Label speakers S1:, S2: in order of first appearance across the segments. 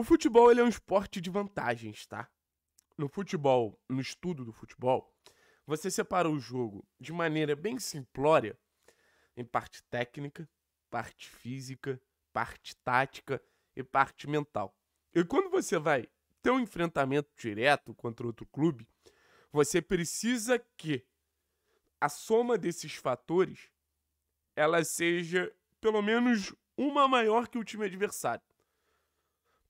S1: O futebol ele é um esporte de vantagens, tá? No futebol, no estudo do futebol, você separa o jogo de maneira bem simplória em parte técnica, parte física, parte tática e parte mental. E quando você vai ter um enfrentamento direto contra outro clube, você precisa que a soma desses fatores ela seja pelo menos uma maior que o time adversário.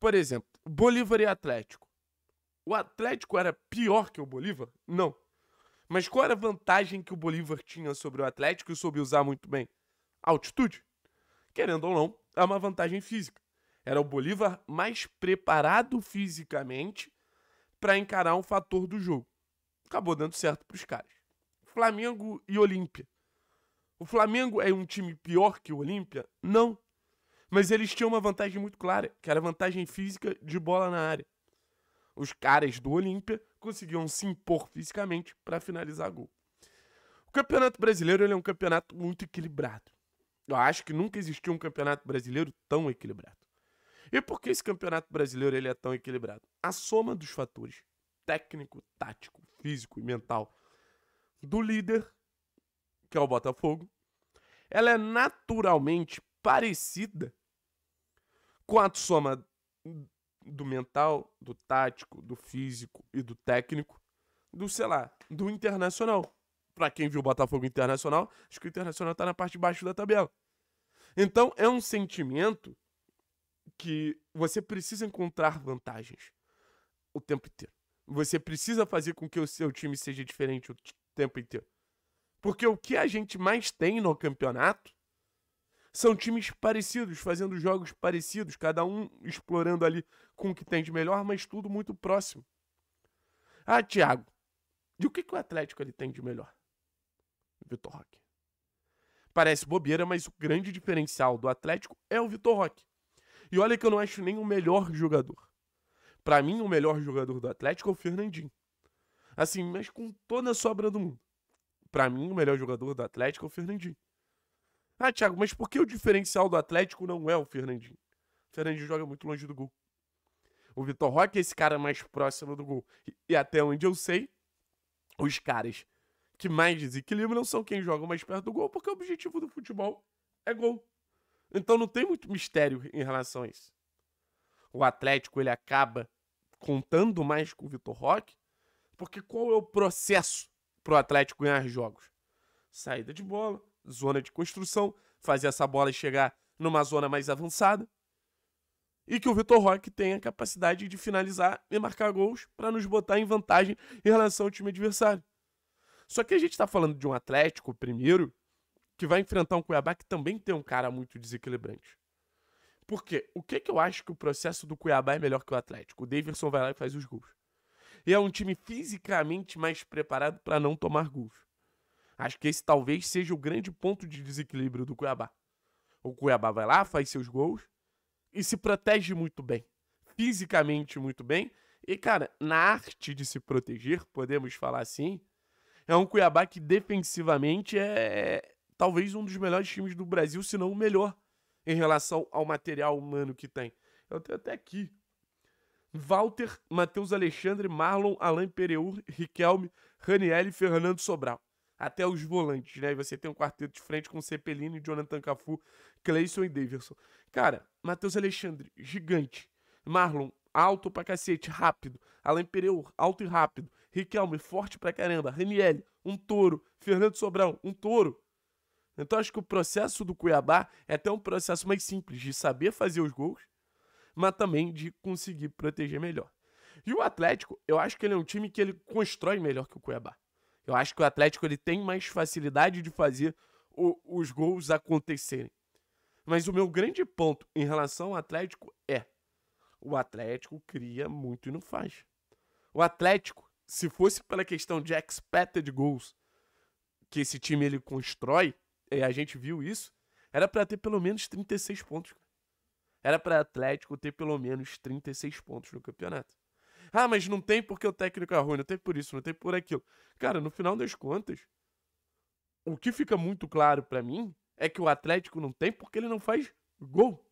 S1: Por exemplo, Bolívar e Atlético. O Atlético era pior que o Bolívar? Não. Mas qual era a vantagem que o Bolívar tinha sobre o Atlético e soube usar muito bem? Altitude. Querendo ou não, é uma vantagem física. Era o Bolívar mais preparado fisicamente para encarar um fator do jogo. Acabou dando certo para os caras. Flamengo e Olímpia. O Flamengo é um time pior que o Olímpia? Não. Mas eles tinham uma vantagem muito clara, que era a vantagem física de bola na área. Os caras do Olímpia conseguiam se impor fisicamente para finalizar gol. O Campeonato Brasileiro é um campeonato muito equilibrado. Eu acho que nunca existiu um Campeonato Brasileiro tão equilibrado. E por que esse Campeonato Brasileiro ele é tão equilibrado? A soma dos fatores técnico, tático, físico e mental do líder, que é o Botafogo, ela é naturalmente parecida a soma do mental, do tático, do físico e do técnico, do, sei lá, do internacional. Pra quem viu o Botafogo Internacional, acho que o Internacional tá na parte de baixo da tabela. Então é um sentimento que você precisa encontrar vantagens o tempo inteiro. Você precisa fazer com que o seu time seja diferente o tempo inteiro. Porque o que a gente mais tem no campeonato são times parecidos, fazendo jogos parecidos, cada um explorando ali com o que tem de melhor, mas tudo muito próximo. Ah, Thiago, de o que, que o Atlético ele tem de melhor? Vitor Roque. Parece bobeira, mas o grande diferencial do Atlético é o Vitor Roque. E olha que eu não acho nem o melhor jogador. Para mim, o melhor jogador do Atlético é o Fernandinho. Assim, mas com toda a sobra do mundo. Para mim, o melhor jogador do Atlético é o Fernandinho. Ah, Thiago, mas por que o diferencial do Atlético não é o Fernandinho? O Fernandinho joga muito longe do gol. O Vitor Roque é esse cara mais próximo do gol. E até onde eu sei, os caras que mais desequilibram são quem joga mais perto do gol, porque o objetivo do futebol é gol. Então não tem muito mistério em relação a isso. O Atlético ele acaba contando mais com o Vitor Roque, porque qual é o processo para o Atlético ganhar jogos? Saída de bola, zona de construção, fazer essa bola chegar numa zona mais avançada. E que o Vitor Roque tenha a capacidade de finalizar e marcar gols para nos botar em vantagem em relação ao time adversário. Só que a gente está falando de um Atlético, primeiro, que vai enfrentar um Cuiabá que também tem um cara muito desequilibrante. Porque o que, que eu acho que o processo do Cuiabá é melhor que o Atlético? O Davidson vai lá e faz os gols. E é um time fisicamente mais preparado para não tomar gols. Acho que esse talvez seja o grande ponto de desequilíbrio do Cuiabá. O Cuiabá vai lá, faz seus gols e se protege muito bem. Fisicamente muito bem. E, cara, na arte de se proteger, podemos falar assim, é um Cuiabá que defensivamente é, é talvez um dos melhores times do Brasil, se não o melhor, em relação ao material humano que tem. Eu tenho até aqui. Walter, Matheus Alexandre, Marlon, Alain Pereur, Riquelme, Raniel e Fernando Sobral até os volantes, né? E você tem um quarteto de frente com Cepelino, Jonathan Cafu, Cleison e Davidson. Cara, Matheus Alexandre, gigante. Marlon, alto pra cacete, rápido. Alain Pereur, alto e rápido. Riquelme, forte pra caramba. Raniel, um touro. Fernando Sobral, um touro. Então acho que o processo do Cuiabá é até um processo mais simples de saber fazer os gols, mas também de conseguir proteger melhor. E o Atlético, eu acho que ele é um time que ele constrói melhor que o Cuiabá. Eu acho que o Atlético ele tem mais facilidade de fazer o, os gols acontecerem. Mas o meu grande ponto em relação ao Atlético é: o Atlético cria muito e não faz. O Atlético, se fosse pela questão de expected goals que esse time ele constrói, e a gente viu isso, era para ter pelo menos 36 pontos. Era para Atlético ter pelo menos 36 pontos no campeonato. Ah, mas não tem porque o técnico é ruim, não tem por isso, não tem por aquilo. Cara, no final das contas, o que fica muito claro para mim é que o Atlético não tem porque ele não faz gol.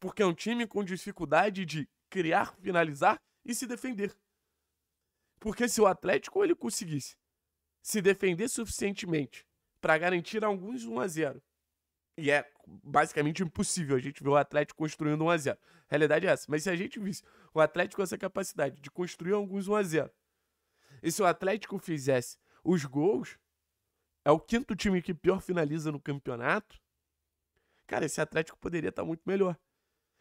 S1: Porque é um time com dificuldade de criar, finalizar e se defender. Porque se o Atlético ele conseguisse se defender suficientemente para garantir alguns 1 a 0 e é basicamente impossível a gente ver o Atlético construindo 1x0. Realidade é essa. Mas se a gente visse o Atlético com essa capacidade de construir alguns 1x0, e se o Atlético fizesse os gols, é o quinto time que pior finaliza no campeonato, cara, esse Atlético poderia estar muito melhor.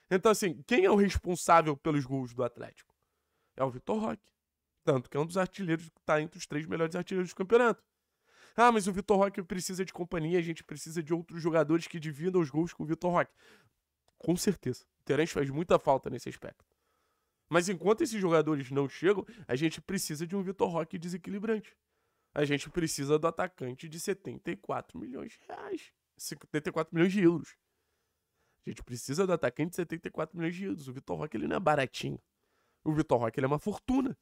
S1: Então, assim, quem é o responsável pelos gols do Atlético? É o Vitor Roque. Tanto que é um dos artilheiros que está entre os três melhores artilheiros do campeonato. Ah, mas o Vitor Roque precisa de companhia, a gente precisa de outros jogadores que dividam os gols com o Vitor Roque. Com certeza. O Terence faz muita falta nesse aspecto. Mas enquanto esses jogadores não chegam, a gente precisa de um Vitor Roque desequilibrante. A gente precisa do atacante de 74 milhões de reais. 74 milhões de euros. A gente precisa do atacante de 74 milhões de euros. O Vitor Roque ele não é baratinho. O Vitor Roque ele é uma fortuna.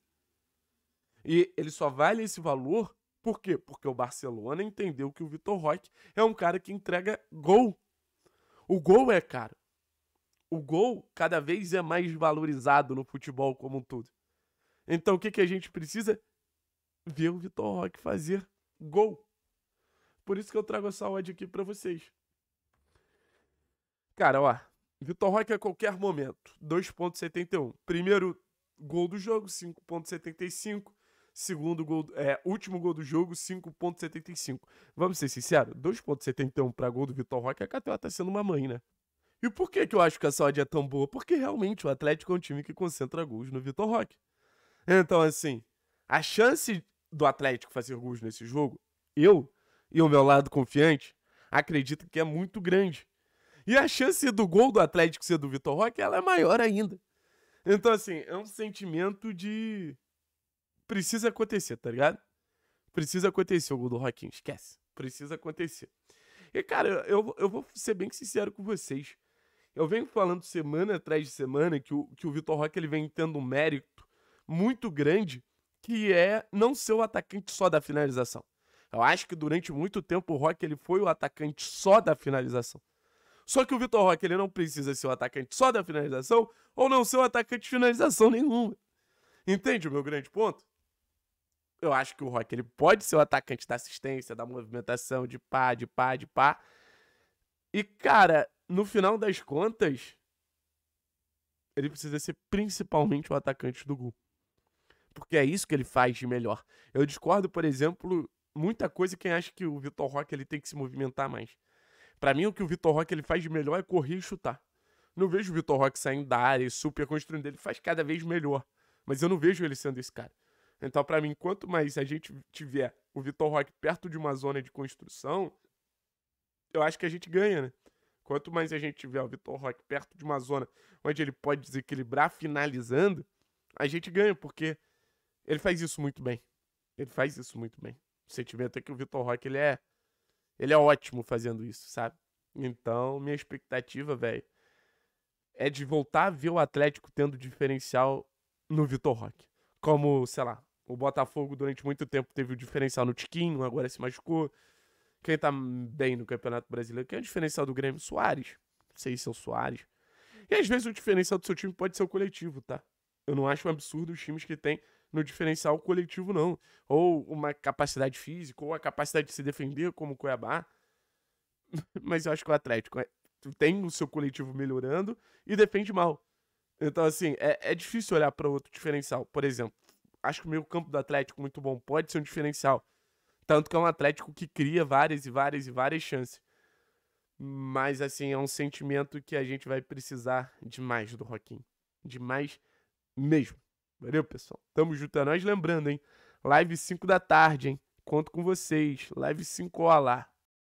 S1: E ele só vale esse valor por quê? Porque o Barcelona entendeu que o Vitor Roque é um cara que entrega gol. O gol é caro. O gol cada vez é mais valorizado no futebol como um todo. Então o que, que a gente precisa? Ver o Vitor Roque fazer gol. Por isso que eu trago essa odd aqui para vocês. Cara, ó. Vitor Roque a qualquer momento, 2.71. Primeiro gol do jogo, 5.75 segundo gol, é, último gol do jogo, 5.75. Vamos ser sinceros, 2.71 para gol do Vitor Roque, a KTO tá sendo uma mãe, né? E por que, que eu acho que essa odd é tão boa? Porque realmente o Atlético é um time que concentra gols no Vitor Roque. Então, assim, a chance do Atlético fazer gols nesse jogo, eu e o meu lado confiante, acredito que é muito grande. E a chance do gol do Atlético ser do Vitor Roque, ela é maior ainda. Então, assim, é um sentimento de precisa acontecer, tá ligado? Precisa acontecer o gol do Roquinho, esquece. Precisa acontecer. E, cara, eu, eu vou ser bem sincero com vocês. Eu venho falando semana atrás de semana que o, que o Vitor Roque ele vem tendo um mérito muito grande, que é não ser o atacante só da finalização. Eu acho que durante muito tempo o Roque ele foi o atacante só da finalização. Só que o Vitor Roque ele não precisa ser o atacante só da finalização ou não ser o atacante de finalização nenhuma. Entende o meu grande ponto? eu acho que o Rock ele pode ser o atacante da assistência, da movimentação, de pá, de pá, de pá. E, cara, no final das contas, ele precisa ser principalmente o atacante do gol. Porque é isso que ele faz de melhor. Eu discordo, por exemplo, muita coisa quem acha que o Vitor Roque ele tem que se movimentar mais. Para mim, o que o Vitor Roque ele faz de melhor é correr e chutar. Não vejo o Vitor Roque saindo da área e super construindo. Ele faz cada vez melhor. Mas eu não vejo ele sendo esse cara. Então, para mim, quanto mais a gente tiver o Vitor Roque perto de uma zona de construção, eu acho que a gente ganha, né? Quanto mais a gente tiver o Vitor Roque perto de uma zona onde ele pode desequilibrar finalizando, a gente ganha, porque ele faz isso muito bem. Ele faz isso muito bem. O sentimento é que o Vitor Roque, ele é, ele é ótimo fazendo isso, sabe? Então, minha expectativa, velho, é de voltar a ver o Atlético tendo diferencial no Vitor Roque. Como, sei lá, o Botafogo durante muito tempo teve o diferencial no Tiquinho, agora se machucou. Quem tá bem no Campeonato Brasileiro? Quem é o diferencial do Grêmio? Soares. Não sei se é o Soares. E às vezes o diferencial do seu time pode ser o coletivo, tá? Eu não acho um absurdo os times que tem no diferencial coletivo, não. Ou uma capacidade física, ou a capacidade de se defender, como o Cuiabá. Mas eu acho que o Atlético é, tem o seu coletivo melhorando e defende mal. Então, assim, é, é difícil olhar para outro diferencial. Por exemplo, acho que o meio campo do Atlético muito bom pode ser um diferencial. Tanto que é um Atlético que cria várias e várias e várias chances. Mas, assim, é um sentimento que a gente vai precisar demais do Roquinho. Demais mesmo. Valeu, pessoal. Tamo junto a é nós. Lembrando, hein? Live 5 da tarde, hein? Conto com vocês. Live 5 ó lá.